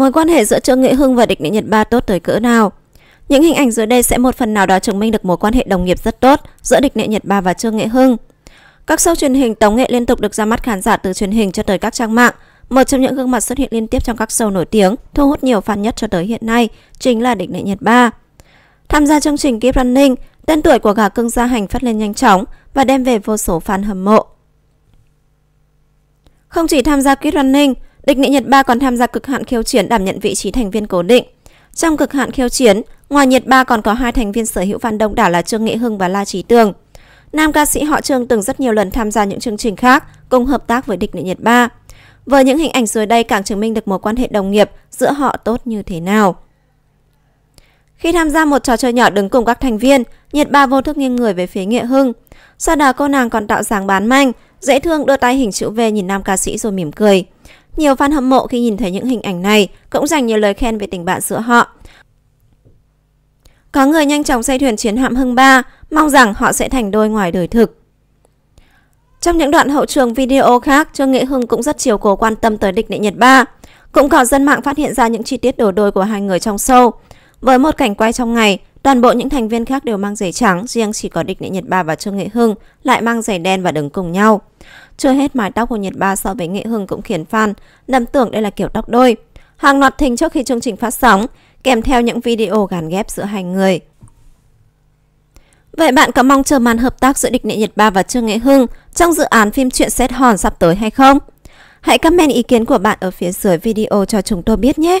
mối quan hệ giữa Trương Nghệ Hưng và địch nữ Nhật Ba tốt tới cỡ nào. Những hình ảnh dưới đây sẽ một phần nào đó chứng minh được mối quan hệ đồng nghiệp rất tốt giữa địch nghệ Nhật Ba và Trương Nghệ Hưng. Các show truyền hình tống nghệ liên tục được ra mắt khán giả từ truyền hình cho tới các trang mạng. Một trong những gương mặt xuất hiện liên tiếp trong các show nổi tiếng, thu hút nhiều fan nhất cho tới hiện nay chính là địch nghệ Nhật Ba. Tham gia chương trình Keep Running, tên tuổi của gà cưng gia hành phát lên nhanh chóng và đem về vô số fan hâm mộ. Không chỉ tham gia Keep Running, Địch nghị Nhật Ba còn tham gia cực hạn khiêu chiến đảm nhận vị trí thành viên cố định. Trong cực hạn khiêu chiến, ngoài Nhật Ba còn có hai thành viên sở hữu fan đông đảo là Trương Nghệ Hưng và La Trí Tường. Nam ca sĩ họ Trương từng rất nhiều lần tham gia những chương trình khác cùng hợp tác với địch nghị Nhật Ba. Với những hình ảnh dưới đây càng chứng minh được mối quan hệ đồng nghiệp giữa họ tốt như thế nào. Khi tham gia một trò chơi nhỏ đứng cùng các thành viên, Nhật Ba vô thức nghiêng người về phía Nghệ Hưng. Sau đó cô nàng còn tạo dáng bán manh, dễ thương đưa tay hình chữ V nhìn nam ca sĩ rồi mỉm cười. Nhiều fan hâm mộ khi nhìn thấy những hình ảnh này cũng dành nhiều lời khen về tình bạn giữa họ. Có người nhanh chóng xây thuyền chiến hạm Hưng Ba, mong rằng họ sẽ thành đôi ngoài đời thực. Trong những đoạn hậu trường video khác, Trương Nghệ Hưng cũng rất chiều cố quan tâm tới địch đệ Nhật Ba. Cũng có dân mạng phát hiện ra những chi tiết đổ đôi của hai người trong sâu. Với một cảnh quay trong ngày, Toàn bộ những thành viên khác đều mang giày trắng, riêng chỉ có địch nghệ Nhật Ba và Trương Nghệ Hưng lại mang giày đen và đứng cùng nhau. Chưa hết mái tóc của Nhật Ba so với Nghệ Hưng cũng khiến fan nầm tưởng đây là kiểu tóc đôi. Hàng loạt thình trước khi chương trình phát sóng, kèm theo những video gàn ghép giữa hai người. Vậy bạn có mong chờ màn hợp tác giữa địch nghệ Nhật Ba và Trương Nghệ Hưng trong dự án phim truyện Xét Hòn sắp tới hay không? Hãy comment ý kiến của bạn ở phía dưới video cho chúng tôi biết nhé!